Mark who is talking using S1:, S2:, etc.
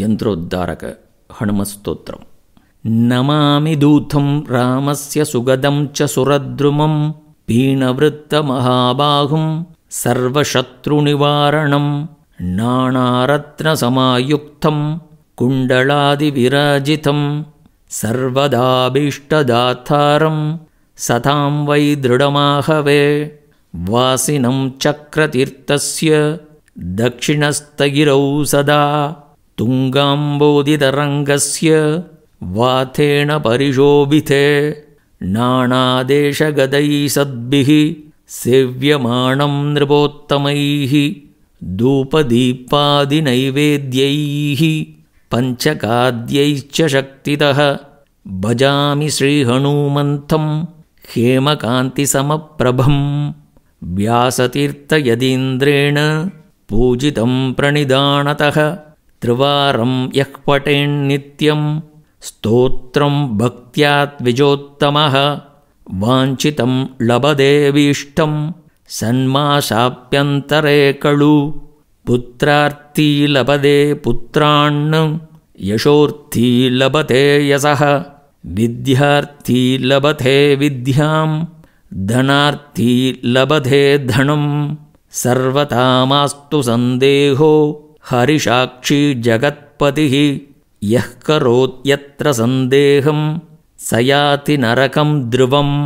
S1: यन्त्रोद्धारक हनुमस्तोत्रम् नमामि दूतं रामस्य सुगदं च सुरद्रुमं पीणवृत्तमहाबाहुं सर्वशत्रुनिवारणं नाणारत्नसमायुक्तं कुण्डलादिविराजितं सर्वदाभीष्टदातारं सतां वै दृढमाहवे वासिनं चक्रतीर्थस्य दक्षिणस्तगिरौ सदा तुङ्गाम्बोदितरङ्गस्य वाथेण परिशोभिते नाणादेशगदैः सद्भिः सेव्यमाणं नृपोत्तमैः धूपदीपादिनैवेद्यैः पञ्चकाद्यैश्च शक्तितः भजामि श्रीहनूमन्थं हेमकान्तिसमप्रभम् व्यासतीर्थयदीन्द्रेण पूजितं प्रणिदानतः त्रिवारं यः पटेन्नित्यम् स्तोत्रं भक्त्या द्विजोत्तमः वाञ्छितं लभदेवीष्टं सन्मासाप्यन्तरे खलु पुत्रार्थी लभदे पुत्रान् यशोर्थी लभते यशः विद्यार्थी लभते विद्यां धनार्थी लभते धनं सर्वतामास्तु सन्देहो हरिशाक्षी जगत्पतिः यः करोत्यत्र सयाति नरकं ध्रुवम्